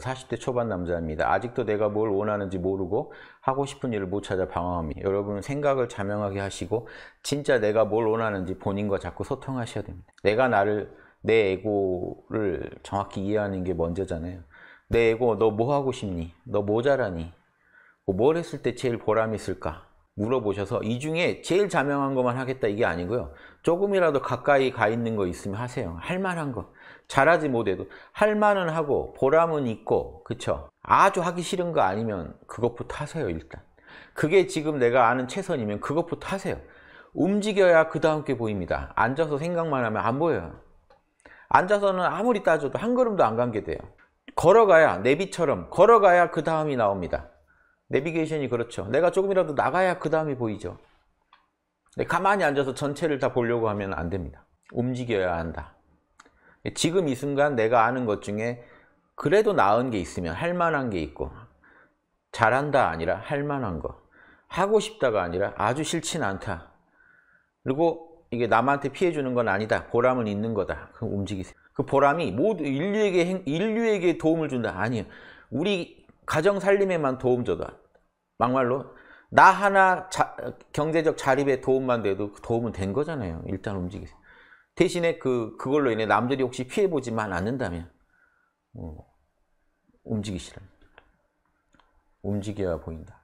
40대 초반 남자입니다. 아직도 내가 뭘 원하는지 모르고 하고 싶은 일을 못 찾아 방황합니다. 여러분 생각을 자명하게 하시고 진짜 내가 뭘 원하는지 본인과 자꾸 소통하셔야 됩니다. 내가 나를 내 에고를 정확히 이해하는 게 먼저잖아요. 내 에고 너 뭐 하고 싶니? 너 뭐잘하니뭘 뭐 했을 때 제일 보람이 있을까? 물어보셔서 이 중에 제일 자명한 것만 하겠다 이게 아니고요. 조금이라도 가까이 가 있는 거 있으면 하세요. 할 만한 거. 잘하지 못해도 할 만은 하고 보람은 있고 그쵸? 아주 하기 싫은 거 아니면 그것부터 하세요 일단. 그게 지금 내가 아는 최선이면 그것부터 하세요. 움직여야 그 다음 게 보입니다. 앉아서 생각만 하면 안 보여요. 앉아서는 아무리 따져도 한 걸음도 안간게 돼요. 걸어가야 내비처럼 걸어가야 그 다음이 나옵니다. 내비게이션이 그렇죠. 내가 조금이라도 나가야 그 다음이 보이죠. 가만히 앉아서 전체를 다 보려고 하면 안 됩니다. 움직여야 한다. 지금 이 순간 내가 아는 것 중에 그래도 나은 게 있으면 할 만한 게 있고 잘한다 아니라 할 만한 거 하고 싶다가 아니라 아주 싫진 않다. 그리고 이게 남한테 피해 주는 건 아니다. 보람은 있는 거다. 그럼 움직이세요. 그 보람이 모두 인류에게 인류에게 도움을 준다. 아니요. 우리 가정 살림에만 도움 줘도 막말로 나 하나 자, 경제적 자립에 도움만 돼도 그 도움은 된 거잖아요. 일단 움직이세요. 대신에 그, 그걸로 인해 남들이 혹시 피해보지만 않는다면 어, 움직이시라. 움직여야 보인다.